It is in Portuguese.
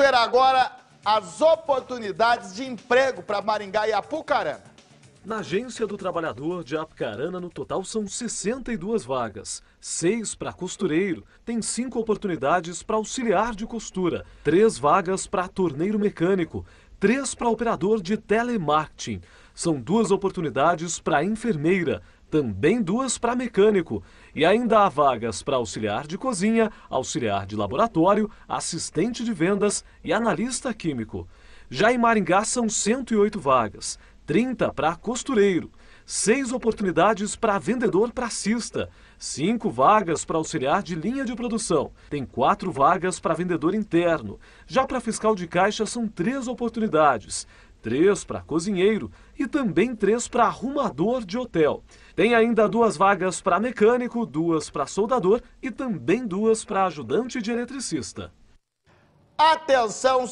ter agora as oportunidades de emprego para Maringá e Apucarana. Na Agência do Trabalhador de Apucarana, no total são 62 vagas, seis para costureiro, tem cinco oportunidades para auxiliar de costura, três vagas para torneiro mecânico, três para operador de telemarketing. São duas oportunidades para enfermeira, também duas para mecânico. E ainda há vagas para auxiliar de cozinha, auxiliar de laboratório, assistente de vendas e analista químico. Já em Maringá são 108 vagas, 30 para costureiro, 6 oportunidades para vendedor pracista, 5 vagas para auxiliar de linha de produção, tem 4 vagas para vendedor interno. Já para fiscal de caixa são 3 oportunidades, três para cozinheiro e também três para arrumador de hotel. Tem ainda duas vagas para mecânico, duas para soldador e também duas para ajudante de eletricista. Atenção!